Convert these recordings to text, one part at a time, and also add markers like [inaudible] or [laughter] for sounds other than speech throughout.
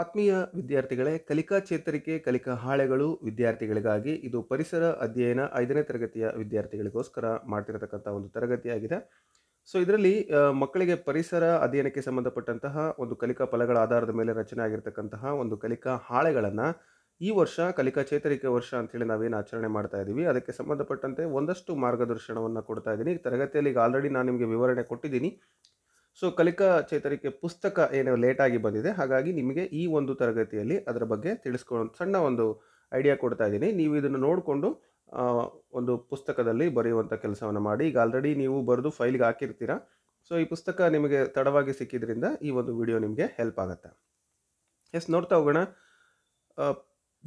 ಆತ್ಮೀಯ ವಿದ್ಯಾರ್ಥಿಗಳೇ ಕಲಿಕಾ ಚೇತರಿಕೆ ಕಲಿಕಾ ಹಾಳೆಗಳು ವಿದ್ಯಾರ್ಥಿಗಳಿಗಾಗಿ ಇದು ಪರಿಸರ ಅಧ್ಯಯನ ಐದನೇ ತರಗತಿಯ ವಿದ್ಯಾರ್ಥಿಗಳಿಗೋಸ್ಕರ ಮಾಡ್ತಿರತಕ್ಕಂಥ ಒಂದು ತರಗತಿಯಾಗಿದೆ ಸೊ ಇದರಲ್ಲಿ ಮಕ್ಕಳಿಗೆ ಪರಿಸರ ಅಧ್ಯಯನಕ್ಕೆ ಸಂಬಂಧಪಟ್ಟಂತಹ ಒಂದು ಕಲಿಕಾ ಫಲಗಳ ಆಧಾರದ ಮೇಲೆ ರಚನೆ ಆಗಿರತಕ್ಕಂತಹ ಒಂದು ಕಲಿಕಾ ಹಾಳೆಗಳನ್ನು ಈ ವರ್ಷ ಕಲಿಕಾ ಚೇತರಿಕೆ ವರ್ಷ ಅಂಥೇಳಿ ನಾವೇನು ಆಚರಣೆ ಮಾಡ್ತಾ ಇದ್ದೀವಿ ಅದಕ್ಕೆ ಸಂಬಂಧಪಟ್ಟಂತೆ ಒಂದಷ್ಟು ಮಾರ್ಗದರ್ಶನವನ್ನು ಕೊಡ್ತಾ ಇದ್ದೀನಿ ತರಗತಿಯಲ್ಲಿ ಈಗ ಆಲ್ರೆಡಿ ನಾನು ನಿಮಗೆ ವಿವರಣೆ ಕೊಟ್ಟಿದ್ದೀನಿ ಸೊ ಕಲಿಕಾ ಚೇತರಿಕೆ ಪುಸ್ತಕ ಏನೋ ಲೇಟಾಗಿ ಬಂದಿದೆ ಹಾಗಾಗಿ ನಿಮಗೆ ಈ ಒಂದು ತರಗತಿಯಲ್ಲಿ ಅದರ ಬಗ್ಗೆ ತಿಳಿಸ್ಕೊ ಸಣ್ಣ ಒಂದು ಐಡಿಯಾ ಕೊಡ್ತಾ ಇದ್ದೀನಿ ನೀವು ಇದನ್ನು ನೋಡಿಕೊಂಡು ಒಂದು ಪುಸ್ತಕದಲ್ಲಿ ಬರೆಯುವಂಥ ಕೆಲಸವನ್ನು ಮಾಡಿ ಈಗ ಆಲ್ರೆಡಿ ನೀವು ಬರೆದು ಫೈಲ್ಗೆ ಹಾಕಿರ್ತೀರ ಸೊ ಈ ಪುಸ್ತಕ ನಿಮಗೆ ತಡವಾಗಿ ಸಿಕ್ಕಿದ್ರಿಂದ ಈ ಒಂದು ವಿಡಿಯೋ ನಿಮಗೆ ಹೆಲ್ಪ್ ಆಗುತ್ತೆ ಎಸ್ ನೋಡ್ತಾ ಹೋಗೋಣ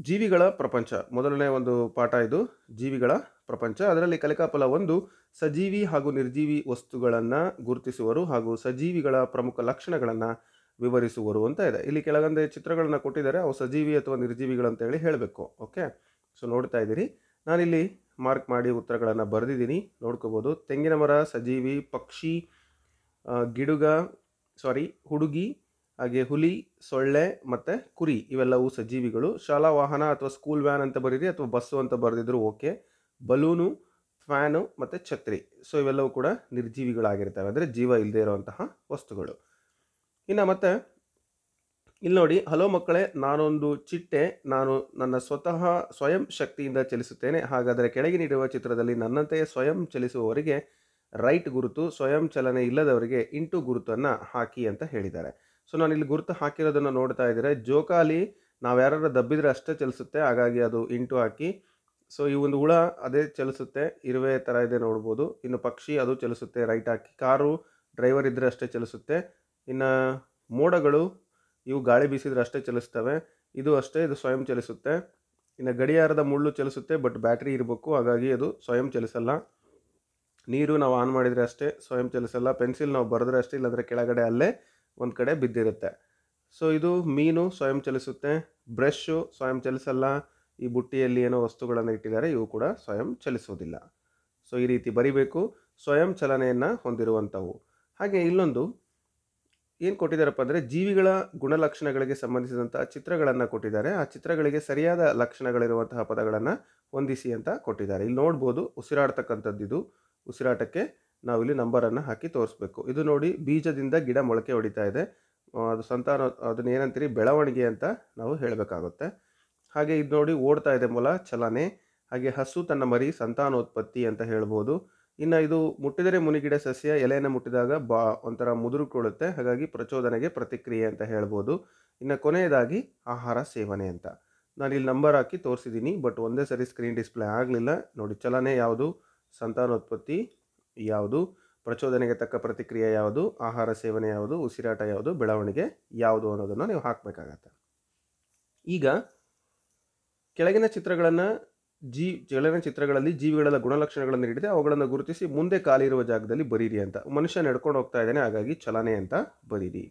ಜೀವಿಗಳ ಪ್ರಪಂಚ ಮೊದಲನೇ ಒಂದು ಪಾಠ ಇದು ಜೀವಿಗಳ ಪ್ರಪಂಚ ಅದರಲ್ಲಿ ಕಲಿಕಾಫಲ ಒಂದು ಸಜೀವಿ ಹಾಗೂ ನಿರ್ಜೀವಿ ವಸ್ತುಗಳನ್ನು ಗುರುತಿಸುವರು ಹಾಗೂ ಸಜೀವಿಗಳ ಪ್ರಮುಖ ಲಕ್ಷಣಗಳನ್ನು ವಿವರಿಸುವರು ಅಂತ ಇದೆ ಇಲ್ಲಿ ಕೆಳಗಂದೆ ಚಿತ್ರಗಳನ್ನು ಕೊಟ್ಟಿದ್ದಾರೆ ಅವು ಸಜೀವಿ ಅಥವಾ ಹೇಳಿ ಹೇಳಬೇಕು ಓಕೆ ಸೊ ನೋಡ್ತಾ ಇದ್ದೀರಿ ನಾನಿಲ್ಲಿ ಮಾರ್ಕ್ ಮಾಡಿ ಉತ್ತರಗಳನ್ನು ಬರೆದಿದ್ದೀನಿ ನೋಡ್ಕೋಬೋದು ತೆಂಗಿನ ಮರ ಸಜೀವಿ ಪಕ್ಷಿ ಗಿಡುಗ ಸಾರಿ ಹುಡುಗಿ ಹಾಗೆ ಹುಲಿ ಸೊಳ್ಳೆ ಮತ್ತು ಕುರಿ ಇವೆಲ್ಲವೂ ಸಜೀವಿಗಳು ಶಾಲಾ ವಾಹನ ಅಥವಾ ಸ್ಕೂಲ್ ವ್ಯಾನ್ ಅಂತ ಬರೀರಿ ಅಥವಾ ಬಸ್ಸು ಅಂತ ಬರೆದಿದ್ರು ಓಕೆ ಬಲೂನು ಫ್ಯಾನು ಮತ್ತು ಛತ್ರಿ ಸೊ ಇವೆಲ್ಲವೂ ಕೂಡ ನಿರ್ಜೀವಿಗಳಾಗಿರ್ತವೆ ಅಂದರೆ ಜೀವ ಇಲ್ಲದೆ ಇರುವಂತಹ ವಸ್ತುಗಳು ಇನ್ನು ಮತ್ತು ಇಲ್ಲಿ ನೋಡಿ ಹಲೋ ಮಕ್ಕಳೇ ನಾನೊಂದು ಚಿಟ್ಟೆ ನಾನು ನನ್ನ ಸ್ವತಃ ಸ್ವಯಂ ಶಕ್ತಿಯಿಂದ ಚಲಿಸುತ್ತೇನೆ ಹಾಗಾದರೆ ಕೆಳಗೆ ನೀಡುವ ಚಿತ್ರದಲ್ಲಿ ನನ್ನಂತೆಯೇ ಸ್ವಯಂ ಚಲಿಸುವವರಿಗೆ ರೈಟ್ ಗುರುತು ಸ್ವಯಂ ಚಲನೆ ಇಲ್ಲದವರಿಗೆ ಇಂಟು ಗುರುತನ್ನು ಹಾಕಿ ಅಂತ ಹೇಳಿದ್ದಾರೆ ಸೊ ನಾನು ಇಲ್ಲಿ ಗುರುತು ಹಾಕಿರೋದನ್ನು ನೋಡ್ತಾ ಇದ್ದರೆ ಜೋಕಾಲಿ ನಾವು ಯಾರು ದಬ್ಬಿದ್ರೆ ಅಷ್ಟೇ ಚಲಿಸುತ್ತೆ ಹಾಗಾಗಿ ಅದು ಇಂಟು ಹಾಕಿ ಸೊ ಈ ಒಂದು ಹುಳ ಅದೇ ಚಲಿಸುತ್ತೆ ಇರುವೆ ಥರ ಇದೆ ನೋಡ್ಬೋದು ಇನ್ನು ಪಕ್ಷಿ ಅದು ಚಲಿಸುತ್ತೆ ರೈಟ್ ಹಾಕಿ ಕಾರು ಡ್ರೈವರ್ ಇದ್ದರೆ ಅಷ್ಟೇ ಚಲಿಸುತ್ತೆ ಇನ್ನು ಮೋಡಗಳು ಇವು ಗಾಳಿ ಬೀಸಿದರೆ ಅಷ್ಟೇ ಚಲಿಸ್ತವೆ ಇದು ಅಷ್ಟೇ ಇದು ಸ್ವಯಂ ಚಲಿಸುತ್ತೆ ಇನ್ನು ಗಡಿಯಾರದ ಮುಳ್ಳು ಚಲಿಸುತ್ತೆ ಬಟ್ ಬ್ಯಾಟ್ರಿ ಇರಬೇಕು ಹಾಗಾಗಿ ಅದು ಸ್ವಯಂ ಚಲಿಸಲ್ಲ ನೀರು ನಾವು ಆನ್ ಮಾಡಿದರೆ ಅಷ್ಟೇ ಸ್ವಯಂ ಚಲಿಸಲ್ಲ ಪೆನ್ಸಿಲ್ ನಾವು ಬರೆದ್ರೆ ಅಷ್ಟೇ ಇಲ್ಲಾಂದರೆ ಕೆಳಗಡೆ ಅಲ್ಲೇ ಒಂದು ಕಡೆ ಬಿದ್ದಿರುತ್ತೆ ಸೊ ಇದು ಮೀನು ಸ್ವಯಂ ಚಲಿಸುತ್ತೆ ಬ್ರಷ್ಷು ಸ್ವಯಂ ಚಲಿಸಲ್ಲ ಈ ಬುಟ್ಟಿಯಲ್ಲಿ ಏನೋ ವಸ್ತುಗಳನ್ನು ಇಟ್ಟಿದ್ದಾರೆ ಇವು ಕೂಡ ಸ್ವಯಂ ಚಲಿಸೋದಿಲ್ಲ ಸೊ ಈ ರೀತಿ ಬರಿಬೇಕು ಸ್ವಯಂ ಚಲನೆಯನ್ನು ಹೊಂದಿರುವಂಥವು ಹಾಗೆ ಇಲ್ಲೊಂದು ಏನು ಕೊಟ್ಟಿದ್ದಾರಪ್ಪ ಅಂದರೆ ಜೀವಿಗಳ ಗುಣಲಕ್ಷಣಗಳಿಗೆ ಸಂಬಂಧಿಸಿದಂಥ ಚಿತ್ರಗಳನ್ನು ಕೊಟ್ಟಿದ್ದಾರೆ ಆ ಚಿತ್ರಗಳಿಗೆ ಸರಿಯಾದ ಲಕ್ಷಣಗಳಿರುವಂತಹ ಪದಗಳನ್ನು ಹೊಂದಿಸಿ ಅಂತ ಕೊಟ್ಟಿದ್ದಾರೆ ಇಲ್ಲಿ ನೋಡ್ಬೋದು ಉಸಿರಾಡ್ತಕ್ಕಂಥದ್ದು ಇದು ಉಸಿರಾಟಕ್ಕೆ ನಾವಿಲ್ಲಿ ನಂಬರನ್ನು ಹಾಕಿ ತೋರಿಸ್ಬೇಕು ಇದು ನೋಡಿ ಬೀಜದಿಂದ ಗಿಡ ಮೊಳಕೆ ಹೊಡಿತಾ ಇದೆ ಅದು ಸಂತಾನ ಅದನ್ನ ಏನಂತೀರಿ ಬೆಳವಣಿಗೆ ಅಂತ ನಾವು ಹೇಳಬೇಕಾಗುತ್ತೆ ಹಾಗೆ ಇದು ನೋಡಿ ಓಡ್ತಾ ಇದೆ ಮೊಲ ಚಲನೆ ಹಾಗೆ ಹಸು ತನ್ನ ಮರಿ ಸಂತಾನೋತ್ಪತ್ತಿ ಅಂತ ಹೇಳ್ಬೋದು ಇನ್ನು ಇದು ಮುಟ್ಟಿದರೆ ಮುನಿಗಿಡ ಸಸ್ಯ ಎಲೆಯನ್ನು ಮುಟ್ಟಿದಾಗ ಬಾ ಒಂಥರ ಮುದುರುಕೊಳ್ಳುತ್ತೆ ಹಾಗಾಗಿ ಪ್ರಚೋದನೆಗೆ ಪ್ರತಿಕ್ರಿಯೆ ಅಂತ ಹೇಳ್ಬೋದು ಇನ್ನು ಕೊನೆಯದಾಗಿ ಆಹಾರ ಸೇವನೆ ಅಂತ ನಾನು ಇಲ್ಲಿ ನಂಬರ್ ಹಾಕಿ ತೋರಿಸಿದ್ದೀನಿ ಬಟ್ ಒಂದೇ ಸರಿ ಸ್ಕ್ರೀನ್ ಡಿಸ್ಪ್ಲೇ ಆಗಲಿಲ್ಲ ನೋಡಿ ಚಲನೆ ಯಾವುದು ಸಂತಾನೋತ್ಪತ್ತಿ ಯಾವುದು ಪ್ರಚೋದನೆಗೆ ತಕ್ಕ ಪ್ರತಿಕ್ರಿಯೆ ಯಾವುದು ಆಹಾರ ಸೇವನೆ ಯಾವುದು ಉಸಿರಾಟ ಯಾವುದು ಬೆಳವಣಿಗೆ ಯಾವುದು ಅನ್ನೋದನ್ನು ನೀವು ಹಾಕಬೇಕಾಗತ್ತೆ ಈಗ ಕೆಳಗಿನ ಚಿತ್ರಗಳನ್ನು ಜೀ ಕೆಳಗಿನ ಚಿತ್ರಗಳಲ್ಲಿ ಜೀವಿಗಳ ಗುಣಲಕ್ಷಣಗಳನ್ನು ಹಿಡಿದೆ ಅವುಗಳನ್ನು ಗುರುತಿಸಿ ಮುಂದೆ ಖಾಲಿರುವ ಜಾಗದಲ್ಲಿ ಬರೀರಿ ಅಂತ ಮನುಷ್ಯ ನಡ್ಕೊಂಡು ಹೋಗ್ತಾ ಇದ್ದಾನೆ ಹಾಗಾಗಿ ಚಲನೆ ಅಂತ ಬರೀರಿ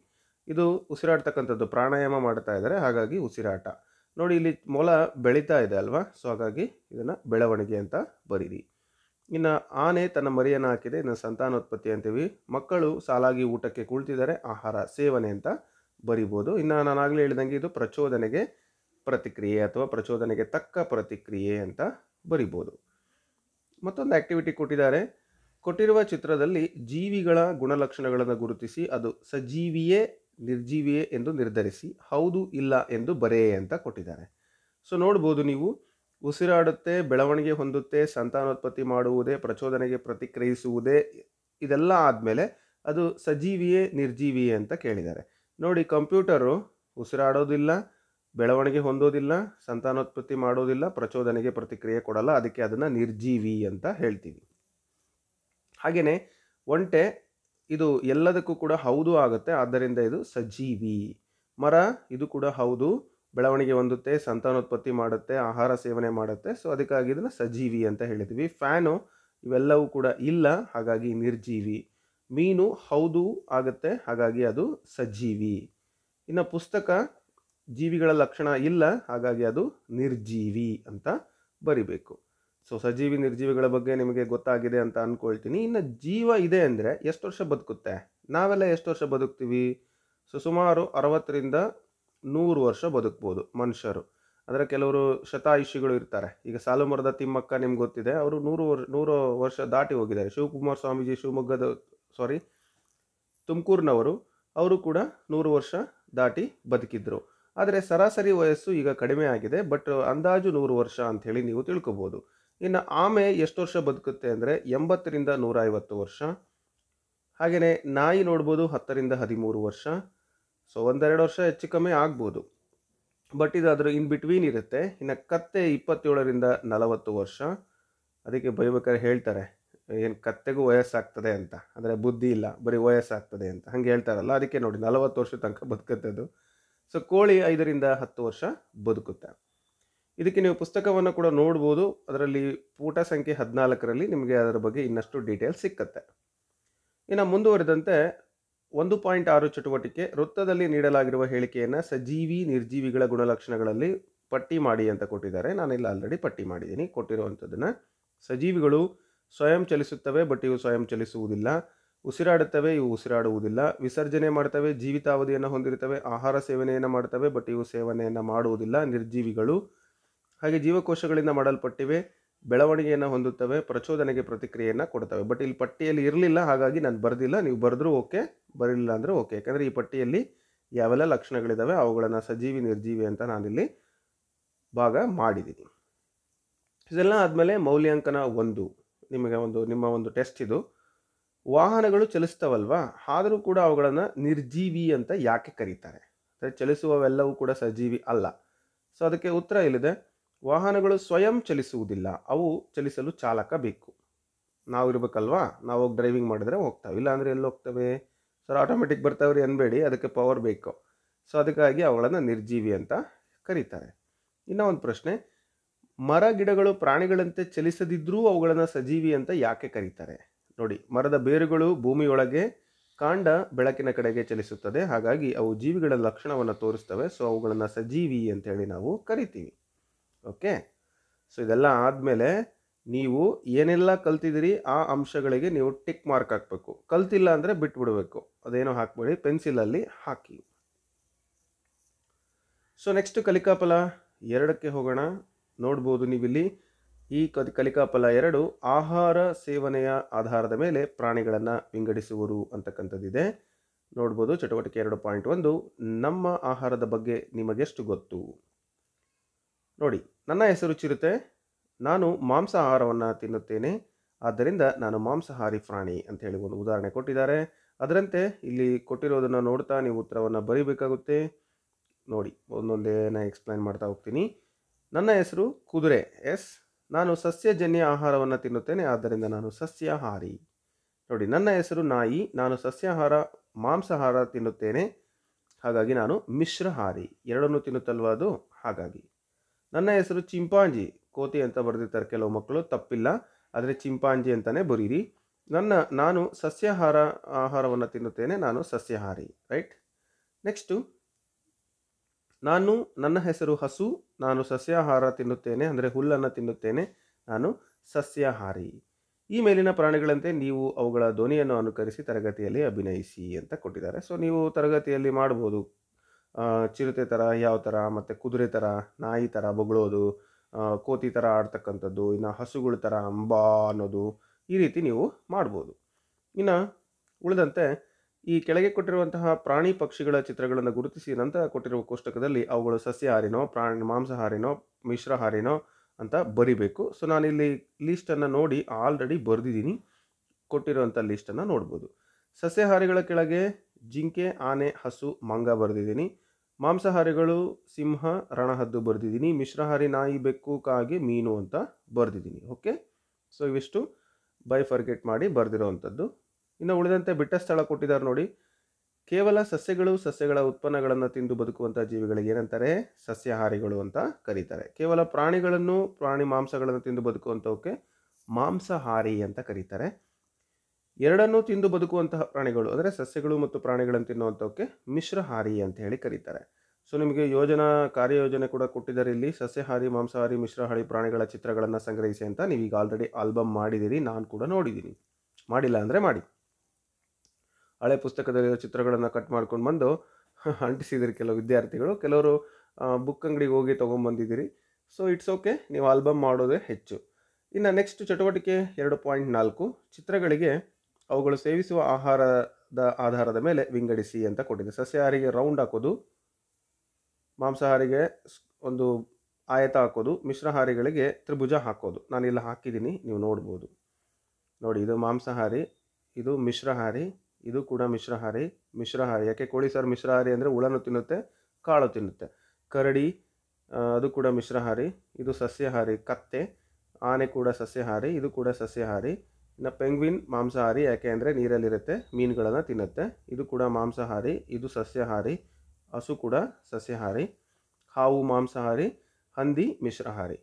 ಇದು ಉಸಿರಾಡ್ತಕ್ಕಂಥದ್ದು ಪ್ರಾಣಾಯಾಮ ಮಾಡ್ತಾ ಇದ್ದಾರೆ ಹಾಗಾಗಿ ಉಸಿರಾಟ ನೋಡಿ ಇಲ್ಲಿ ಮೊಲ ಬೆಳೀತಾ ಇದೆ ಅಲ್ವಾ ಸೊ ಹಾಗಾಗಿ ಇದನ್ನು ಬೆಳವಣಿಗೆ ಅಂತ ಬರೀರಿ ಇನ್ನು ಆನೆ ತನ್ನ ಮರಿಯನ್ನು ಹಾಕಿದೆ ಇನ್ನು ಸಂತಾನೋತ್ಪತ್ತಿ ಅಂತೀವಿ ಮಕ್ಕಳು ಸಾಲಾಗಿ ಊಟಕ್ಕೆ ಕುಳಿತಿದ್ದಾರೆ ಆಹಾರ ಸೇವನೆ ಅಂತ ಬರಿಬೋದು ಇನ್ನು ನಾನಾಗಲೇ ಹೇಳಿದಂಗೆ ಇದು ಪ್ರಚೋದನೆಗೆ ಪ್ರತಿಕ್ರಿಯೆ ಅಥವಾ ಪ್ರಚೋದನೆಗೆ ತಕ್ಕ ಪ್ರತಿಕ್ರಿಯೆ ಅಂತ ಬರಿಬೋದು ಮತ್ತೊಂದು ಆ್ಯಕ್ಟಿವಿಟಿ ಕೊಟ್ಟಿದ್ದಾರೆ ಕೊಟ್ಟಿರುವ ಚಿತ್ರದಲ್ಲಿ ಜೀವಿಗಳ ಗುಣಲಕ್ಷಣಗಳನ್ನು ಗುರುತಿಸಿ ಅದು ಸಜೀವಿಯೇ ನಿರ್ಜೀವಿಯೇ ಎಂದು ನಿರ್ಧರಿಸಿ ಹೌದು ಇಲ್ಲ ಎಂದು ಬರೆಯೇ ಅಂತ ಕೊಟ್ಟಿದ್ದಾರೆ ಸೊ ನೋಡ್ಬೋದು ನೀವು ಉಸಿರಾಡುತ್ತೆ ಬೆಳವಣಿಗೆ ಹೊಂದುತ್ತೆ ಸಂತಾನೋತ್ಪತ್ತಿ ಮಾಡುವುದೇ ಪ್ರಚೋದನೆಗೆ ಪ್ರತಿಕ್ರಿಯಿಸುವುದೇ ಇದೆಲ್ಲ ಆದಮೇಲೆ ಅದು ಸಜೀವಿಯೇ ನಿರ್ಜೀವಿಯೇ ಅಂತ ಕೇಳಿದ್ದಾರೆ ನೋಡಿ ಕಂಪ್ಯೂಟರು ಉಸಿರಾಡೋದಿಲ್ಲ ಬೆಳವಣಿಗೆ ಹೊಂದೋದಿಲ್ಲ ಸಂತಾನೋತ್ಪತ್ತಿ ಮಾಡೋದಿಲ್ಲ ಪ್ರಚೋದನೆಗೆ ಪ್ರತಿಕ್ರಿಯೆ ಕೊಡಲ್ಲ ಅದಕ್ಕೆ ಅದನ್ನು ನಿರ್ಜೀವಿ ಅಂತ ಹೇಳ್ತೀವಿ ಹಾಗೆಯೇ ಒಂಟೆ ಇದು ಎಲ್ಲದಕ್ಕೂ ಕೂಡ ಹೌದು ಆಗುತ್ತೆ ಆದ್ದರಿಂದ ಇದು ಸಜೀವಿ ಮರ ಇದು ಕೂಡ ಹೌದು ಬೆಳವಣಿಗೆ ಹೊಂದುತ್ತೆ ಸಂತಾನೋತ್ಪತ್ತಿ ಮಾಡುತ್ತೆ ಆಹಾರ ಸೇವನೆ ಮಾಡುತ್ತೆ ಸೊ ಅದಕ್ಕಾಗಿ ಇದನ್ನು ಸಜೀವಿ ಅಂತ ಹೇಳಿದ್ವಿ ಫ್ಯಾನು ಇವೆಲ್ಲವೂ ಕೂಡ ಇಲ್ಲ ಹಾಗಾಗಿ ನಿರ್ಜೀವಿ ಮೀನು ಹೌದು ಆಗುತ್ತೆ ಹಾಗಾಗಿ ಅದು ಸಜೀವಿ ಇನ್ನು ಪುಸ್ತಕ ಜೀವಿಗಳ ಲಕ್ಷಣ ಇಲ್ಲ ಹಾಗಾಗಿ ಅದು ನಿರ್ಜೀವಿ ಅಂತ ಬರಿಬೇಕು ಸೊ ಸಜೀವಿ ನಿರ್ಜೀವಿಗಳ ಬಗ್ಗೆ ನಿಮಗೆ ಗೊತ್ತಾಗಿದೆ ಅಂತ ಅಂದ್ಕೊಳ್ತೀನಿ ಇನ್ನು ಜೀವ ಇದೆ ಅಂದರೆ ಎಷ್ಟು ವರ್ಷ ಬದುಕುತ್ತೆ ನಾವೆಲ್ಲ ಎಷ್ಟು ವರ್ಷ ಬದುಕ್ತೀವಿ ಸೊ ಸುಮಾರು ಅರವತ್ತರಿಂದ ನೂರು ವರ್ಷ ಬದುಕ್ಬೋದು ಮನುಷ್ಯರು ಅಂದರೆ ಕೆಲವರು ಶತಾಯುಷಿಗಳು ಇರ್ತಾರೆ ಈಗ ಸಾಲು ಮರದ ತಿಮ್ಮಕ್ಕ ನಿಮ್ಗೆ ಗೊತ್ತಿದೆ ಅವರು ನೂರು ವರ್ಷ ನೂರು ವರ್ಷ ದಾಟಿ ಹೋಗಿದ್ದಾರೆ ಶಿವಕುಮಾರ್ ಸ್ವಾಮೀಜಿ ಶಿವಮೊಗ್ಗದ ಸಾರಿ ತುಮಕೂರಿನವರು ಅವರು ಕೂಡ ನೂರು ವರ್ಷ ದಾಟಿ ಬದುಕಿದ್ರು ಆದರೆ ಸರಾಸರಿ ವಯಸ್ಸು ಈಗ ಕಡಿಮೆ ಆಗಿದೆ ಬಟ್ ಅಂದಾಜು ನೂರು ವರ್ಷ ಅಂಥೇಳಿ ನೀವು ತಿಳ್ಕೊಬೋದು ಇನ್ನು ಆಮೆ ಎಷ್ಟು ವರ್ಷ ಬದುಕುತ್ತೆ ಅಂದರೆ ಎಂಬತ್ತರಿಂದ ನೂರೈವತ್ತು ವರ್ಷ ಹಾಗೆಯೇ ನಾಯಿ ನೋಡ್ಬೋದು ಹತ್ತರಿಂದ ಹದಿಮೂರು ವರ್ಷ ಸೊ ಒಂದೆರಡು ವರ್ಷ ಹೆಚ್ಚು ಕಮ್ಮಿ ಆಗ್ಬೋದು ಬಟ್ ಇದು ಅದರ ಇನ್ ಬಿಟ್ವೀನ್ ಇರುತ್ತೆ ಇನ್ನು ಕತ್ತೆ ಇಪ್ಪತ್ತೇಳರಿಂದ ನಲವತ್ತು ವರ್ಷ ಅದಕ್ಕೆ ಬೈಬೇಕಾದ್ರೆ ಹೇಳ್ತಾರೆ ಏನು ಕತ್ತೆಗೂ ವಯಸ್ಸಾಗ್ತದೆ ಅಂತ ಅಂದರೆ ಬುದ್ಧಿ ಇಲ್ಲ ಬರೀ ವಯಸ್ಸಾಗ್ತದೆ ಅಂತ ಹಂಗೆ ಹೇಳ್ತಾರಲ್ಲ ಅದಕ್ಕೆ ನೋಡಿ ನಲವತ್ತು ವರ್ಷ ತನಕ ಬದುಕುತ್ತೆ ಅದು ಸೊ ಕೋಳಿ ಐದರಿಂದ ಹತ್ತು ವರ್ಷ ಬದುಕುತ್ತೆ ಇದಕ್ಕೆ ನೀವು ಪುಸ್ತಕವನ್ನು ಕೂಡ ನೋಡ್ಬೋದು ಅದರಲ್ಲಿ ಪೂಟ ಸಂಖ್ಯೆ ಹದಿನಾಲ್ಕರಲ್ಲಿ ನಿಮಗೆ ಅದರ ಬಗ್ಗೆ ಇನ್ನಷ್ಟು ಡೀಟೇಲ್ಸ್ ಸಿಕ್ಕತ್ತೆ ಇನ್ನು ಮುಂದುವರೆದಂತೆ ಒಂದು ಪಾಯಿಂಟ್ ಆರು ಚಟುವಟಿಕೆ ವೃತ್ತದಲ್ಲಿ ನೀಡಲಾಗಿರುವ ಹೇಳಿಕೆಯನ್ನು ಸಜೀವಿ ನಿರ್ಜೀವಿಗಳ ಗುಣಲಕ್ಷಣಗಳಲ್ಲಿ ಪಟ್ಟಿ ಮಾಡಿ ಅಂತ ಕೊಟ್ಟಿದ್ದಾರೆ ನಾನಿಲ್ಲಿ ಆಲ್ರೆಡಿ ಪಟ್ಟಿ ಮಾಡಿದ್ದೀನಿ ಕೊಟ್ಟಿರುವಂಥದ್ದನ್ನು ಸಜೀವಿಗಳು ಸ್ವಯಂ ಚಲಿಸುತ್ತವೆ ಬಟ್ ಇವು ಸ್ವಯಂ ಚಲಿಸುವುದಿಲ್ಲ ಉಸಿರಾಡುತ್ತವೆ ಇವು ಉಸಿರಾಡುವುದಿಲ್ಲ ವಿಸರ್ಜನೆ ಮಾಡ್ತವೆ ಜೀವಿತಾವಧಿಯನ್ನು ಹೊಂದಿರುತ್ತವೆ ಆಹಾರ ಸೇವನೆಯನ್ನು ಮಾಡ್ತವೆ ಬಟ್ ಇವು ಸೇವನೆಯನ್ನು ಮಾಡುವುದಿಲ್ಲ ನಿರ್ಜೀವಿಗಳು ಹಾಗೆ ಜೀವಕೋಶಗಳಿಂದ ಮಾಡಲ್ಪಟ್ಟಿವೆ ಬೆಳವಣಿಗೆಯನ್ನು ಹೊಂದುತ್ತವೆ ಪ್ರಚೋದನೆಗೆ ಪ್ರತಿಕ್ರಿಯೆಯನ್ನು ಕೊಡ್ತವೆ ಬಟ್ ಇಲ್ಲಿ ಪಟ್ಟಿಯಲ್ಲಿ ಇರಲಿಲ್ಲ ಹಾಗಾಗಿ ನಾನು ಬರೆದಿಲ್ಲ ನೀವು ಬರೆದ್ರೂ ಓಕೆ ಬರಲಿಲ್ಲ ಅಂದರೆ ಓಕೆ ಯಾಕಂದರೆ ಈ ಪಟ್ಟಿಯಲ್ಲಿ ಯಾವೆಲ್ಲ ಲಕ್ಷಣಗಳಿದ್ದಾವೆ ಅವುಗಳನ್ನು ಸಜೀವಿ ನಿರ್ಜೀವಿ ಅಂತ ನಾನಿಲ್ಲಿ ಭಾಗ ಮಾಡಿದ್ದೀನಿ ಇದೆಲ್ಲ ಆದಮೇಲೆ ಮೌಲ್ಯಾಂಕನ ಒಂದು ನಿಮಗೆ ಒಂದು ನಿಮ್ಮ ಒಂದು ಟೆಸ್ಟ್ ಇದು ವಾಹನಗಳು ಚಲಿಸ್ತವಲ್ವಾ ಆದರೂ ಕೂಡ ಅವುಗಳನ್ನು ನಿರ್ಜೀವಿ ಅಂತ ಯಾಕೆ ಕರೀತಾರೆ ಚಲಿಸುವವೆಲ್ಲವೂ ಕೂಡ ಸಜೀವಿ ಅಲ್ಲ ಸೊ ಅದಕ್ಕೆ ಉತ್ತರ ಇಲ್ಲಿದೆ ವಾಹನಗಳು ಸ್ವಯಂ ಚಲಿಸುವುದಿಲ್ಲ ಅವು ಚಲಿಸಲು ಚಾಲಕ ಬೇಕು ನಾವು ಇರಬೇಕಲ್ವಾ ನಾವು ಹೋಗಿ ಡ್ರೈವಿಂಗ್ ಮಾಡಿದ್ರೆ ಹೋಗ್ತಾವೆ ಇಲ್ಲಾಂದರೆ ಎಲ್ಲಿ ಹೋಗ್ತವೆ ಸರ್ ಆಟೋಮೆಟಿಕ್ ಬರ್ತಾವ್ರಿ ಅನ್ಬೇಡಿ ಅದಕ್ಕೆ ಪವರ್ ಬೇಕು ಸೊ ಅದಕ್ಕಾಗಿ ಅವುಗಳನ್ನು ನಿರ್ಜೀವಿ ಅಂತ ಕರೀತಾರೆ ಇನ್ನೂ ಒಂದು ಪ್ರಶ್ನೆ ಮರ ಗಿಡಗಳು ಪ್ರಾಣಿಗಳಂತೆ ಚಲಿಸದಿದ್ದರೂ ಅವುಗಳನ್ನು ಸಜೀವಿ ಅಂತ ಯಾಕೆ ಕರೀತಾರೆ ನೋಡಿ ಮರದ ಬೇರುಗಳು ಭೂಮಿಯೊಳಗೆ ಕಾಂಡ ಬೆಳಕಿನ ಕಡೆಗೆ ಚಲಿಸುತ್ತದೆ ಹಾಗಾಗಿ ಅವು ಜೀವಿಗಳ ಲಕ್ಷಣವನ್ನು ತೋರಿಸ್ತವೆ ಸೊ ಅವುಗಳನ್ನು ಸಜೀವಿ ಅಂತೇಳಿ ನಾವು ಕರಿತೀವಿ ಓಕೆ ಸೊ ಇದೆಲ್ಲ ಆದಮೇಲೆ ನೀವು ಏನೆಲ್ಲ ಕಲ್ತಿದ್ದೀರಿ ಆ ಅಂಶಗಳಿಗೆ ನೀವು ಟಿಕ್ ಮಾರ್ಕ್ ಹಾಕಬೇಕು ಕಲ್ತಿಲ್ಲ ಅಂದರೆ ಬಿಟ್ಬಿಡಬೇಕು ಅದೇನೋ ಹಾಕಬೇಡಿ ಪೆನ್ಸಿಲಲ್ಲಿ ಹಾಕಿ ಸೊ ನೆಕ್ಸ್ಟ್ ಕಲಿಕಾಫಲ ಎರಡಕ್ಕೆ ಹೋಗೋಣ ನೋಡ್ಬೋದು ನೀವಿಲ್ಲಿ ಈ ಕಲಿಕಾಫಲ ಎರಡು ಆಹಾರ ಸೇವನೆಯ ಆಧಾರದ ಮೇಲೆ ಪ್ರಾಣಿಗಳನ್ನು ವಿಂಗಡಿಸುವರು ಅಂತಕ್ಕಂಥದ್ದಿದೆ ನೋಡ್ಬೋದು ಚಟುವಟಿಕೆ ಎರಡು ಪಾಯಿಂಟ್ ಒಂದು ನಮ್ಮ ಆಹಾರದ ಬಗ್ಗೆ ನಿಮಗೆಷ್ಟು ಗೊತ್ತು ನೋಡಿ ನನ್ನ ಹೆಸರು ಚಿರತೆ ನಾನು ಮಾಂಸ ಆಹಾರವನ್ನು ತಿನ್ನುತ್ತೇನೆ ಆದ್ದರಿಂದ ನಾನು ಮಾಂಸಾಹಾರಿ ಪ್ರಾಣಿ ಅಂತ ಹೇಳಿ ಒಂದು ಉದಾಹರಣೆ ಕೊಟ್ಟಿದ್ದಾರೆ ಅದರಂತೆ ಇಲ್ಲಿ ಕೊಟ್ಟಿರೋದನ್ನು ನೋಡ್ತಾ ನೀವು ಉತ್ತರವನ್ನು ಬರೀಬೇಕಾಗುತ್ತೆ ನೋಡಿ ಒಂದೊಂದೇನ ಎಕ್ಸ್ಪ್ಲೈನ್ ಮಾಡ್ತಾ ಹೋಗ್ತೀನಿ ನನ್ನ ಹೆಸರು ಕುದುರೆ ಎಸ್ ನಾನು ಸಸ್ಯಜನ್ಯ ಆಹಾರವನ್ನು ತಿನ್ನುತ್ತೇನೆ ಆದ್ದರಿಂದ ನಾನು ಸಸ್ಯಾಹಾರಿ ನೋಡಿ ನನ್ನ ಹೆಸರು ನಾಯಿ ನಾನು ಸಸ್ಯಾಹಾರ ಮಾಂಸಾಹಾರ ತಿನ್ನುತ್ತೇನೆ ಹಾಗಾಗಿ ನಾನು ಮಿಶ್ರಹಾರಿ ಎರಡನ್ನೂ ತಿನ್ನುತ್ತಲ್ವ ಅದು ಹಾಗಾಗಿ ನನ್ನ ಹೆಸರು ಚಿಂಪಾಂಜಿ ಕೋತಿ ಅಂತ ಬರೆದಿರ್ತಾರೆ ಕೆಲವು ಮಕ್ಕಳು ತಪ್ಪಿಲ್ಲ ಆದರೆ ಚಿಂಪಾಂಜಿ ಅಂತಲೇ ಬರೀರಿ ನನ್ನ ನಾನು ಸಸ್ಯಾಹಾರ ಆಹಾರವನ್ನು ತಿನ್ನುತ್ತೇನೆ ನಾನು ಸಸ್ಯಾಹಾರಿ ರೈಟ್ ನೆಕ್ಸ್ಟು ನಾನು ನನ್ನ ಹೆಸರು ಹಸು ನಾನು ಸಸ್ಯಾಹಾರ ತಿನ್ನುತ್ತೇನೆ ಅಂದರೆ ಹುಲ್ಲನ್ನು ತಿನ್ನುತ್ತೇನೆ ನಾನು ಸಸ್ಯಾಹಾರಿ ಈ ಮೇಲಿನ ಪ್ರಾಣಿಗಳಂತೆ ನೀವು ಅವುಗಳ ಧ್ವನಿಯನ್ನು ಅನುಕರಿಸಿ ತರಗತಿಯಲ್ಲಿ ಅಭಿನಯಿಸಿ ಅಂತ ಕೊಟ್ಟಿದ್ದಾರೆ ಸೊ ನೀವು ತರಗತಿಯಲ್ಲಿ ಮಾಡ್ಬೋದು ಚಿರತೆ ಥರ ಯಾವ ಥರ ಮತ್ತು ಕುದುರೆ ಥರ ನಾಯಿ ಥರ ಬೊಗಳೋದು ಕೋತಿ ಥರ ಆಡ್ತಕ್ಕಂಥದ್ದು ಇನ್ನು ಹಸುಗಳ ಥರ ಅಂಬಾ ಅನ್ನೋದು ಈ ರೀತಿ ನೀವು ಮಾಡ್ಬೋದು ಇನ್ನು ಉಳಿದಂತೆ ಈ ಕೆಳಗೆ ಕೊಟ್ಟಿರುವಂತಹ ಪ್ರಾಣಿ ಪಕ್ಷಿಗಳ ಚಿತ್ರಗಳನ್ನು ಗುರುತಿಸಿ ನಂತರ ಕೊಟ್ಟಿರುವ ಕೋಷ್ಟಕದಲ್ಲಿ ಅವುಗಳು ಸಸ್ಯಹಾರಿನೋ ಪ್ರಾಣಿ ಮಾಂಸಾಹಾರಿನೋ ಮಿಶ್ರಹಾರಿನೋ ಅಂತ ಬರಿಬೇಕು ಸೊ ನಾನಿಲ್ಲಿ ಲೀಸ್ಟನ್ನು ನೋಡಿ ಆಲ್ರೆಡಿ ಬರೆದಿದ್ದೀನಿ ಕೊಟ್ಟಿರುವಂಥ ಲೀಸ್ಟನ್ನು ನೋಡ್ಬೋದು ಸಸ್ಯಹಾರಿಗಳ ಕೆಳಗೆ ಜಿಂಕೆ ಆನೆ ಹಸು ಮಂಗ ಬರೆದಿದ್ದೀನಿ ಮಾಂಸಾಹಾರಿಗಳು ಸಿಂಹ ರಣಹದ್ದು ಬರೆದಿದ್ದೀನಿ ಮಿಶ್ರಹಾರಿ ನಾಯಿ ಬೆಕ್ಕು ಕಾಗೆ ಮೀನು ಅಂತ ಬರೆದಿದ್ದೀನಿ ಓಕೆ ಸೊ ಇವಿಷ್ಟು ಬೈ ಫರ್ಗೆಟ್ ಮಾಡಿ ಬರೆದಿರೋವಂಥದ್ದು ಇನ್ನು ಉಳಿದಂತೆ ಬಿಟ್ಟ ಸ್ಥಳ ಕೊಟ್ಟಿದ್ದಾರೆ ನೋಡಿ ಕೇವಲ ಸಸ್ಯಗಳು ಸಸ್ಯಗಳ ಉತ್ಪನ್ನಗಳನ್ನು ತಿಂದು ಬದುಕುವಂಥ ಜೀವಿಗಳಿಗೆ ಏನಂತಾರೆ ಸಸ್ಯಾಹಾರಿಗಳು ಅಂತ ಕರೀತಾರೆ ಕೇವಲ ಪ್ರಾಣಿಗಳನ್ನು ಪ್ರಾಣಿ ಮಾಂಸಗಳನ್ನು ತಿಂದು ಬದುಕುವಂಥವಕ್ಕೆ ಮಾಂಸಾಹಾರಿ ಅಂತ ಕರೀತಾರೆ ಎರಡನ್ನೂ ತಿಂದು ಬದುಕುವಂತಹ ಪ್ರಾಣಿಗಳು ಅಂದರೆ ಸಸ್ಯಗಳು ಮತ್ತು ಪ್ರಾಣಿಗಳನ್ನು ತಿನ್ನುವಂಥವಕ್ಕೆ ಮಿಶ್ರಹಾರಿ ಅಂತ ಹೇಳಿ ಕರೀತಾರೆ ಸೊ ನಿಮಗೆ ಯೋಜನಾ ಕಾರ್ಯಯೋಜನೆ ಕೂಡ ಕೊಟ್ಟಿದ್ದಾರೆ ಇಲ್ಲಿ ಸಸ್ಯಹಾರಿ ಮಾಂಸಾಹಾರಿ ಮಿಶ್ರಹಾರಿ ಪ್ರಾಣಿಗಳ ಚಿತ್ರಗಳನ್ನು ಸಂಗ್ರಹಿಸಿ ಅಂತ ನೀವೀಗ ಆಲ್ರೆಡಿ ಆಲ್ಬಮ್ ಮಾಡಿದ್ದೀರಿ ನಾನು ಕೂಡ ನೋಡಿದ್ದೀನಿ ಮಾಡಿಲ್ಲ ಅಂದರೆ ಮಾಡಿ ಹಳೆ ಪುಸ್ತಕದಲ್ಲಿರೋ ಚಿತ್ರಗಳನ್ನು ಕಟ್ ಮಾಡ್ಕೊಂಡು ಬಂದು [laughs] ಅಂಟಿಸಿದಿರಿ ಕೆಲವು ವಿದ್ಯಾರ್ಥಿಗಳು ಕೆಲವರು ಬುಕ್ ಅಂಗಡಿಗೆ ಹೋಗಿ ತೊಗೊಂಬಂದಿದ್ದೀರಿ ಸೊ ಇಟ್ಸ್ ಓಕೆ ನೀವು ಆಲ್ಬಮ್ ಮಾಡೋದೇ ಹೆಚ್ಚು ಇನ್ನು ನೆಕ್ಸ್ಟ್ ಚಟುವಟಿಕೆ ಎರಡು ಪಾಯಿಂಟ್ ನಾಲ್ಕು ಚಿತ್ರಗಳಿಗೆ ಅವುಗಳು ಸೇವಿಸುವ ಆಹಾರದ ಆಧಾರದ ಮೇಲೆ ವಿಂಗಡಿಸಿ ಅಂತ ಕೊಟ್ಟಿದೆ ಸಸ್ಯಾಹಾರಿಗೆ ರೌಂಡ್ ಹಾಕೋದು ಮಾಂಸಾಹಾರಿಗೆ ಒಂದು ಆಯತ ಹಾಕೋದು ಮಿಶ್ರಹಾರಿಗಳಿಗೆ ತ್ರಿಭುಜ ಹಾಕೋದು ನಾನು ಇಲ್ಲಿ ಹಾಕಿದ್ದೀನಿ ನೀವು ನೋಡ್ಬೋದು ನೋಡಿ ಇದು ಮಾಂಸಾಹಾರಿ ಇದು ಮಿಶ್ರಹಾರಿ ಇದು ಕೂಡ ಮಿಶ್ರಹಾರಿ ಮಿಶ್ರಹಾರಿ ಯಾಕೆ ಕೋಳಿ ಸಾರು ಮಿಶ್ರಹಾರಿ ಅಂದರೆ ಉಳನು ತಿನ್ನುತ್ತೆ ಕಾಳು ತಿನ್ನುತ್ತೆ ಕರಡಿ ಅದು ಕೂಡ ಮಿಶ್ರಹಾರಿ ಇದು ಸಸ್ಯಾಹಾರಿ ಕತ್ತೆ ಆನೆ ಕೂಡ ಸಸ್ಯಾಹಾರಿ ಇದು ಕೂಡ ಸಸ್ಯಾಹಾರಿ ಇನ್ನು ಪೆಂಗ್ವಿನ್ ಮಾಂಸಾಹಾರಿ ಯಾಕೆ ಅಂದರೆ ನೀರಲ್ಲಿರುತ್ತೆ ಮೀನುಗಳನ್ನು ತಿನ್ನುತ್ತೆ ಇದು ಕೂಡ ಮಾಂಸಾಹಾರಿ ಇದು ಸಸ್ಯಾಹಾರಿ ಹಸು ಕೂಡ ಸಸ್ಯಾಹಾರಿ ಹಾವು ಮಾಂಸಾಹಾರಿ ಹಂದಿ ಮಿಶ್ರಹಾರಿ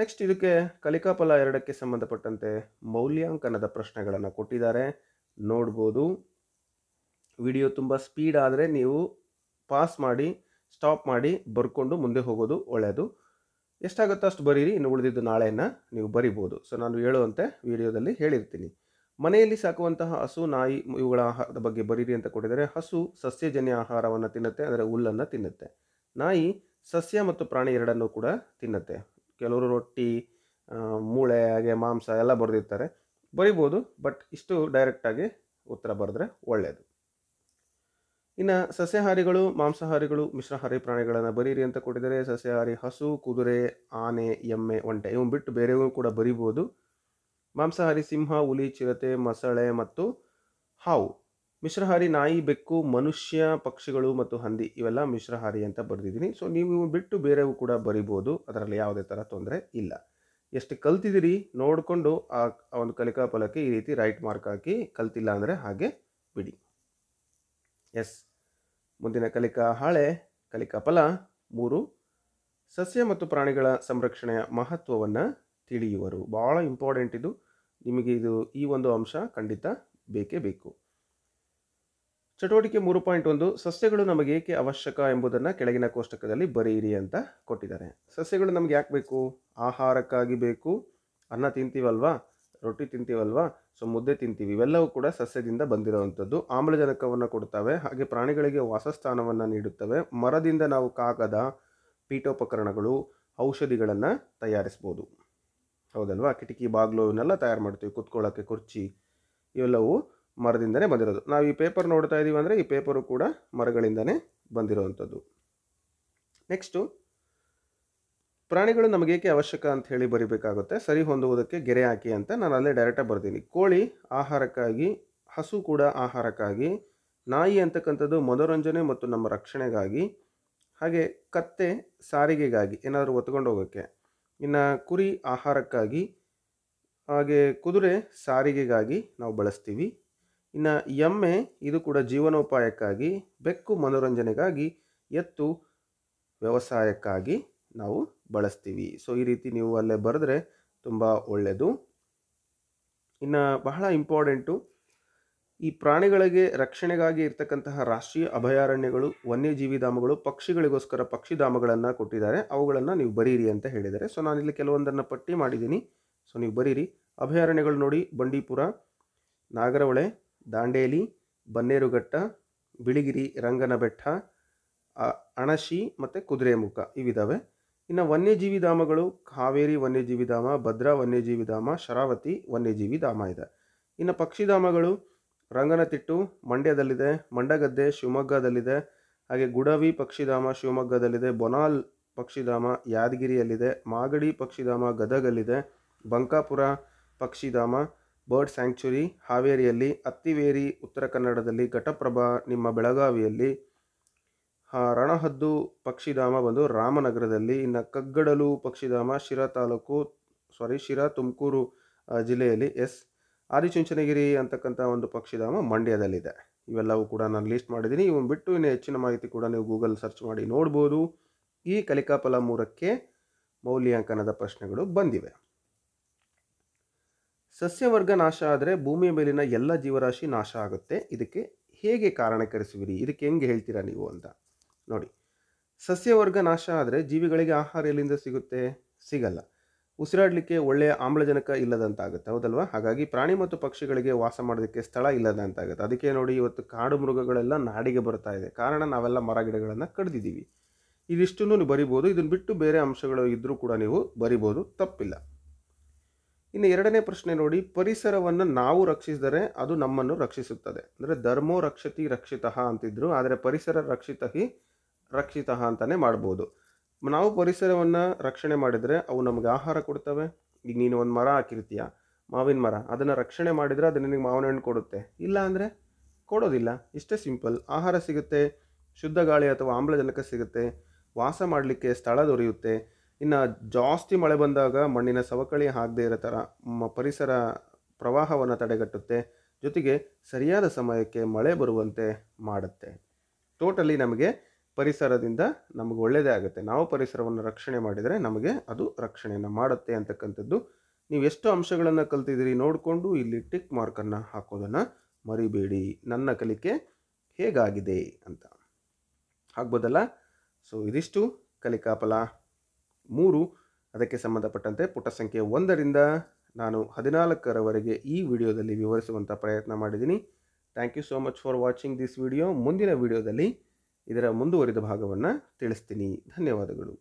ನೆಕ್ಸ್ಟ್ ಇದಕ್ಕೆ ಕಲಿಕಾಫಲ ಎರಡಕ್ಕೆ ಸಂಬಂಧಪಟ್ಟಂತೆ ಮೌಲ್ಯಾಂಕನದ ಪ್ರಶ್ನೆಗಳನ್ನು ಕೊಟ್ಟಿದ್ದಾರೆ ನೋಡ್ಬೋದು ವಿಡಿಯೋ ತುಂಬ ಸ್ಪೀಡ್ ಆದರೆ ನೀವು ಪಾಸ್ ಮಾಡಿ ಸ್ಟಾಪ್ ಮಾಡಿ ಬರ್ಕೊಂಡು ಮುಂದೆ ಹೋಗೋದು ಒಳ್ಳೆಯದು ಎಷ್ಟಾಗುತ್ತೋ ಅಷ್ಟು ಬರೀರಿ ಇನ್ನು ಉಳಿದಿದ್ದು ನಾಳೆಯನ್ನು ನೀವು ಬರಿಬೋದು ಸೊ ನಾನು ಹೇಳುವಂತೆ ವಿಡಿಯೋದಲ್ಲಿ ಹೇಳಿರ್ತೀನಿ ಮನೆಯಲ್ಲಿ ಸಾಕುವಂತಹ ಹಸು ನಾಯಿ ಇವುಗಳ ಆಹಾರದ ಬಗ್ಗೆ ಬರೀರಿ ಅಂತ ಕೊಟ್ಟಿದ್ದಾರೆ ಹಸು ಸಸ್ಯಜನ್ಯ ಆಹಾರವನ್ನು ತಿನ್ನುತ್ತೆ ಅಂದರೆ ಹುಲ್ಲನ್ನು ತಿನ್ನುತ್ತೆ ನಾಯಿ ಸಸ್ಯ ಮತ್ತು ಪ್ರಾಣಿ ಎರಡನ್ನೂ ಕೂಡ ತಿನ್ನುತ್ತೆ ಕೆಲವರು ರೊಟ್ಟಿ ಮೂಳೆ ಹಾಗೆ ಮಾಂಸ ಎಲ್ಲ ಬರೆದಿರ್ತಾರೆ ಬರಿಬೋದು ಬಟ್ ಇಷ್ಟು ಡೈರೆಕ್ಟಾಗಿ ಉತ್ತರ ಬರೆದ್ರೆ ಒಳ್ಳೆಯದು ಇನ್ನು ಸಸ್ಯಾಹಾರಿಗಳು ಮಾಂಸಾಹಾರಿಗಳು ಮಿಶ್ರಹಾರಿ ಪ್ರಾಣಿಗಳನ್ನು ಬರೀರಿ ಅಂತ ಕೊಟ್ಟಿದ್ದಾರೆ ಸಸ್ಯಾಹಾರಿ ಹಸು ಕುದುರೆ ಆನೆ ಎಮ್ಮೆ ಒಂಟೆ ಇವು ಬಿಟ್ಟು ಬೇರೆಯವರು ಕೂಡ ಬರಿಬೋದು ಮಾಂಸಾಹಾರಿ ಸಿಂಹ ಹುಲಿ ಚಿರತೆ ಮೊಸಳೆ ಮತ್ತು ಹಾವು ಮಿಶ್ರಹಾರಿ ನಾಯಿ ಬೆಕ್ಕು ಮನುಷ್ಯ ಪಕ್ಷಿಗಳು ಮತ್ತು ಹಂದಿ ಇವೆಲ್ಲ ಮಿಶ್ರಹಾರಿ ಅಂತ ಬರೆದಿದ್ದೀನಿ ಸೊ ನೀವು ಬಿಟ್ಟು ಬೇರೆವು ಕೂಡ ಬರಿಬೋದು ಅದರಲ್ಲಿ ಯಾವುದೇ ಥರ ತೊಂದರೆ ಇಲ್ಲ ಎಷ್ಟು ಕಲ್ತಿದ್ದೀರಿ ನೋಡಿಕೊಂಡು ಆ ಒಂದು ಕಲಿಕಾ ಫಲಕ್ಕೆ ಈ ರೀತಿ ರೈಟ್ ಮಾರ್ಕ್ ಹಾಕಿ ಕಲ್ತಿಲ್ಲ ಅಂದರೆ ಹಾಗೆ ಬಿಡಿ ಎಸ್ ಮುಂದಿನ ಕಲಿಕಾ ಹಾಳೆ ಕಲಿಕಾ ಫಲ ಮೂರು ಸಸ್ಯ ಮತ್ತು ಪ್ರಾಣಿಗಳ ಸಂರಕ್ಷಣೆಯ ಮಹತ್ವವನ್ನು ತಿಳಿಯುವರು ಭಾಳ ಇಂಪಾರ್ಟೆಂಟ್ ಇದು ನಿಮಗೆ ಇದು ಈ ಒಂದು ಅಂಶ ಖಂಡಿತ ಬೇಕೇ ಬೇಕು ಚಟುವಟಿಕೆ ಮೂರು ಪಾಯಿಂಟ್ ಒಂದು ಸಸ್ಯಗಳು ನಮಗೇಕೆ ಅವಶ್ಯಕ ಎಂಬುದನ್ನು ಕೆಳಗಿನ ಕೋಷ್ಟಕದಲ್ಲಿ ಬರೆಯಿರಿ ಅಂತ ಕೊಟ್ಟಿದ್ದಾರೆ ಸಸ್ಯಗಳು ನಮ್ಗೆ ಯಾಕೆ ಬೇಕು ಆಹಾರಕ್ಕಾಗಿ ಬೇಕು ಅನ್ನ ತಿಂತೀವಲ್ವಾ ರೊಟ್ಟಿ ತಿಂತೀವಲ್ವ ಸೊ ಮುದ್ದೆ ತಿಂತೀವಿ ಇವೆಲ್ಲವೂ ಕೂಡ ಸಸ್ಯದಿಂದ ಬಂದಿರುವಂಥದ್ದು ಆಮ್ಲಜನಕವನ್ನು ಕೊಡ್ತವೆ ಹಾಗೆ ಪ್ರಾಣಿಗಳಿಗೆ ವಾಸಸ್ಥಾನವನ್ನು ನೀಡುತ್ತವೆ ಮರದಿಂದ ನಾವು ಕಾಗದ ಪೀಠೋಪಕರಣಗಳು ಔಷಧಿಗಳನ್ನು ತಯಾರಿಸ್ಬೋದು ಹೌದಲ್ವಾ ಕಿಟಕಿ ಬಾಗಿಲು ಇವನ್ನೆಲ್ಲ ತಯಾರು ಮಾಡ್ತೀವಿ ಕುತ್ಕೊಳ್ಳೋಕ್ಕೆ ಕುರ್ಚಿ ಇವೆಲ್ಲವೂ ಮರದಿಂದನೇ ಬಂದಿರೋದು ನಾವು ಈ ಪೇಪರ್ ನೋಡ್ತಾ ಇದ್ದೀವಿ ಅಂದರೆ ಈ ಪೇಪರು ಕೂಡ ಮರಗಳಿಂದನೇ ಬಂದಿರುವಂಥದ್ದು ನೆಕ್ಸ್ಟು ಪ್ರಾಣಿಗಳು ನಮಗೇಕೆ ಅವಶ್ಯಕ ಅಂತ ಹೇಳಿ ಬರಿಬೇಕಾಗುತ್ತೆ ಸರಿ ಹೊಂದುವುದಕ್ಕೆ ಗೆರೆ ಹಾಕಿ ಅಂತ ನಾನು ಅಲ್ಲೇ ಡೈರೆಕ್ಟಾಗಿ ಬರ್ತೀನಿ ಕೋಳಿ ಆಹಾರಕ್ಕಾಗಿ ಹಸು ಕೂಡ ಆಹಾರಕ್ಕಾಗಿ ನಾಯಿ ಅಂತಕ್ಕಂಥದ್ದು ಮನೋರಂಜನೆ ಮತ್ತು ನಮ್ಮ ರಕ್ಷಣೆಗಾಗಿ ಹಾಗೆ ಕತ್ತೆ ಸಾರಿಗೆಗಾಗಿ ಏನಾದರೂ ಒತ್ಕೊಂಡು ಹೋಗೋಕ್ಕೆ ಇನ್ನು ಕುರಿ ಆಹಾರಕ್ಕಾಗಿ ಹಾಗೆ ಕುದುರೆ ಸಾರಿಗೆಗಾಗಿ ನಾವು ಬಳಸ್ತೀವಿ ಇನ್ನು ಎಮ್ಮೆ ಇದು ಕೂಡ ಜೀವನೋಪಾಯಕ್ಕಾಗಿ ಬೆಕ್ಕು ಮನೋರಂಜನೆಗಾಗಿ ಎತ್ತು ವ್ಯವಸಾಯಕ್ಕಾಗಿ ನಾವು ಬಳಸ್ತೀವಿ ಸೊ ಈ ರೀತಿ ನೀವು ಅಲ್ಲೇ ಬರೆದ್ರೆ ತುಂಬ ಒಳ್ಳೆಯದು ಇನ್ನು ಬಹಳ ಇಂಪಾರ್ಟೆಂಟು ಈ ಪ್ರಾಣಿಗಳಿಗೆ ರಕ್ಷಣೆಗಾಗಿ ಇರ್ತಕ್ಕಂತಹ ರಾಷ್ಟ್ರೀಯ ಅಭಯಾರಣ್ಯಗಳು ವನ್ಯಜೀವಿ ಧಾಮಗಳು ಪಕ್ಷಿಗಳಿಗೋಸ್ಕರ ಪಕ್ಷಿಧಾಮಗಳನ್ನು ಕೊಟ್ಟಿದ್ದಾರೆ ಅವುಗಳನ್ನು ನೀವು ಬರೀರಿ ಅಂತ ಹೇಳಿದ್ದಾರೆ ಸೊ ನಾನಿಲ್ಲಿ ಕೆಲವೊಂದನ್ನು ಪಟ್ಟಿ ಮಾಡಿದ್ದೀನಿ ಸೊ ನೀವು ಬರೀರಿ ಅಭಯಾರಣ್ಯಗಳು ನೋಡಿ ಬಂಡೀಪುರ ನಾಗರಹೊಳೆ ದಾಂಡೇಲಿ ಬನ್ನೇರುಘಟ್ಟ ಬಿಳಿಗಿರಿ ರಂಗನಬೆಟ್ಟ ಅಣಶಿ ಮತ್ತು ಕುದುರೆಮುಖ ಇವಿದ್ದಾವೆ ಇನ್ನು ವನ್ಯಜೀವಿ ಧಾಮಗಳು ಹಾವೇರಿ ವನ್ಯಜೀವಿ ಧಾಮ ಭದ್ರಾ ವನ್ಯಜೀವಿ ಧಾಮ ಶರಾವತಿ ವನ್ಯಜೀವಿ ಧಾಮ ಇದೆ ಇನ್ನು ಪಕ್ಷಿಧಾಮಗಳು ರಂಗನತಿಟ್ಟು ಮಂಡ್ಯದಲ್ಲಿದೆ ಮಂಡಗದ್ದೆ ಶಿವಮೊಗ್ಗದಲ್ಲಿದೆ ಹಾಗೆ ಗುಡವಿ ಪಕ್ಷಿಧಾಮ ಶಿವಮೊಗ್ಗದಲ್ಲಿದೆ ಬೊನಾಲ್ ಪಕ್ಷಿಧಾಮ ಯಾದಗಿರಿಯಲ್ಲಿದೆ ಮಾಗಡಿ ಪಕ್ಷಿಧಾಮ ಗದಗಲ್ಲಿದೆ ಬಂಕಾಪುರ ಪಕ್ಷಿಧಾಮ ಬರ್ಡ್ ಸ್ಯಾಂಕ್ಚುರಿ ಹಾವೇರಿಯಲ್ಲಿ ಅತ್ತಿವೇರಿ ಉತ್ತರ ಕನ್ನಡದಲ್ಲಿ ಘಟಪ್ರಭಾ ನಿಮ್ಮ ಬೆಳಗಾವಿಯಲ್ಲಿ ರಣಹದ್ದು ಪಕ್ಷಿಧಾಮ ಬಂದು ರಾಮನಗರದಲ್ಲಿ ಇನ್ನು ಕಗ್ಗಡಲು ಪಕ್ಷಿಧಾಮ ಶಿರಾ ತಾಲೂಕು ಸಾರಿ ಶಿರಾ ತುಮಕೂರು ಜಿಲ್ಲೆಯಲ್ಲಿ ಎಸ್ ಆದಿಚುಂಚನಗಿರಿ ಅಂತಕ್ಕಂಥ ಒಂದು ಪಕ್ಷಿಧಾಮ ಮಂಡ್ಯದಲ್ಲಿದೆ ಇವೆಲ್ಲವೂ ಕೂಡ ನಾನು ಲೀಸ್ಟ್ ಮಾಡಿದ್ದೀನಿ ಇವನ್ ಬಿಟ್ಟು ಇನ್ನು ಹೆಚ್ಚಿನ ಮಾಹಿತಿ ಕೂಡ ನೀವು ಗೂಗಲ್ ಸರ್ಚ್ ಮಾಡಿ ನೋಡ್ಬೋದು ಈ ಕಲಿಕಾಫಲ ಮೂರಕ್ಕೆ ಮೌಲ್ಯಾಂಕನದ ಪ್ರಶ್ನೆಗಳು ಬಂದಿವೆ ಸಸ್ಯವರ್ಗ ನಾಶ ಆದರೆ ಭೂಮಿಯ ಮೇಲಿನ ಎಲ್ಲ ಜೀವರಾಶಿ ನಾಶ ಆಗುತ್ತೆ ಇದಕ್ಕೆ ಹೇಗೆ ಕಾರಣಕರಿಸುವಿರಿ ಇದಕ್ಕೆ ಹೆಂಗೆ ಹೇಳ್ತೀರಾ ನೀವು ಅಂತ ನೋಡಿ ಸಸ್ಯವರ್ಗ ನಾಶ ಆದರೆ ಜೀವಿಗಳಿಗೆ ಆಹಾರ ಎಲ್ಲಿಂದ ಸಿಗುತ್ತೆ ಸಿಗಲ್ಲ ಉಸಿರಾಡಲಿಕ್ಕೆ ಒಳ್ಳೆಯ ಆಮ್ಲಜನಕ ಇಲ್ಲದಂತಾಗುತ್ತೆ ಹೌದಲ್ವಾ ಹಾಗಾಗಿ ಪ್ರಾಣಿ ಮತ್ತು ಪಕ್ಷಿಗಳಿಗೆ ವಾಸ ಮಾಡೋದಕ್ಕೆ ಸ್ಥಳ ಇಲ್ಲದಂತಾಗುತ್ತೆ ಅದಕ್ಕೆ ನೋಡಿ ಇವತ್ತು ಕಾಡು ಮೃಗಗಳೆಲ್ಲ ನಾಡಿಗೆ ಬರ್ತಾ ಇದೆ ಕಾರಣ ನಾವೆಲ್ಲ ಮರ ಗಿಡಗಳನ್ನು ಕಡ್ದಿದ್ದೀವಿ ಇದಿಷ್ಟು ನೀವು ಬರಿಬೋದು ಇದನ್ನು ಬಿಟ್ಟು ಬೇರೆ ಅಂಶಗಳು ಇದ್ದರೂ ಕೂಡ ನೀವು ಬರಿಬೋದು ತಪ್ಪಿಲ್ಲ ಇನ್ನು ಎರಡನೇ ಪ್ರಶ್ನೆ ನೋಡಿ ಪರಿಸರವನ್ನು ನಾವು ರಕ್ಷಿಸಿದರೆ ಅದು ನಮ್ಮನ್ನು ರಕ್ಷಿಸುತ್ತದೆ ಅಂದರೆ ಧರ್ಮೋ ರಕ್ಷತಿ ರಕ್ಷಿತ ಅಂತಿದ್ರು ಆದರೆ ಪರಿಸರ ರಕ್ಷಿತ ಹಿ ರಕ್ಷಿತ ಅಂತಲೇ ಮಾಡ್ಬೋದು ನಾವು ಪರಿಸರವನ್ನು ರಕ್ಷಣೆ ಮಾಡಿದರೆ ಅವು ನಮಗೆ ಆಹಾರ ಕೊಡ್ತವೆ ಈಗ ನೀನು ಒಂದು ಮರ ಹಾಕಿರ್ತೀಯ ಮಾವಿನ ಮರ ಅದನ್ನು ರಕ್ಷಣೆ ಮಾಡಿದರೆ ಅದು ನಿನಗೆ ಮಾವಿನ ಹಣ್ಣು ಕೊಡುತ್ತೆ ಇಲ್ಲ ಅಂದರೆ ಕೊಡೋದಿಲ್ಲ ಇಷ್ಟೇ ಸಿಂಪಲ್ ಆಹಾರ ಸಿಗುತ್ತೆ ಶುದ್ಧ ಗಾಳಿ ಅಥವಾ ಆಮ್ಲಜನಕ ಸಿಗುತ್ತೆ ವಾಸ ಮಾಡಲಿಕ್ಕೆ ಸ್ಥಳ ದೊರೆಯುತ್ತೆ ಇನ್ನು ಜಾಸ್ತಿ ಮಳೆ ಬಂದಾಗ ಮಣ್ಣಿನ ಸವಕಳಿ ಆಗದೇ ಇರೋ ಥರ ಪರಿಸರ ಪ್ರವಾಹವನ್ನು ತಡೆಗಟ್ಟುತ್ತೆ ಜೊತೆಗೆ ಸರಿಯಾದ ಸಮಯಕ್ಕೆ ಮಳೆ ಬರುವಂತೆ ಮಾಡುತ್ತೆ ಟೋಟಲಿ ನಮಗೆ ಪರಿಸರದಿಂದ ನಮಗೆ ಒಳ್ಳೆಯದೇ ಆಗುತ್ತೆ ನಾವು ಪರಿಸರವನ್ನು ರಕ್ಷಣೆ ಮಾಡಿದರೆ ನಮಗೆ ಅದು ರಕ್ಷಣೆಯನ್ನು ಮಾಡುತ್ತೆ ಅಂತಕ್ಕಂಥದ್ದು ನೀವು ಎಷ್ಟು ಅಂಶಗಳನ್ನು ಕಲ್ತಿದ್ದೀರಿ ನೋಡಿಕೊಂಡು ಇಲ್ಲಿ ಟಿಕ್ ಮಾರ್ಕನ್ನು ಹಾಕೋದನ್ನು ಮರಿಬೇಡಿ ನನ್ನ ಕಲಿಕೆ ಹೇಗಾಗಿದೆ ಅಂತ ಆಗ್ಬೋದಲ್ಲ ಸೊ ಇದಿಷ್ಟು ಕಲಿಕಾಫಲ ಮೂರು ಅದಕ್ಕೆ ಸಂಬಂಧಪಟ್ಟಂತೆ ಪುಟ ಸಂಖ್ಯೆ ಒಂದರಿಂದ ನಾನು ಹದಿನಾಲ್ಕರವರೆಗೆ ಈ ವಿಡಿಯೋದಲ್ಲಿ ವಿವರಿಸುವಂಥ ಪ್ರಯತ್ನ ಮಾಡಿದ್ದೀನಿ thank you so much for watching this video ಮುಂದಿನ ವಿಡಿಯೋದಲ್ಲಿ ಇದರ ಮುಂದುವರಿದ ಭಾಗವನ್ನು ತಿಳಿಸ್ತೀನಿ ಧನ್ಯವಾದಗಳು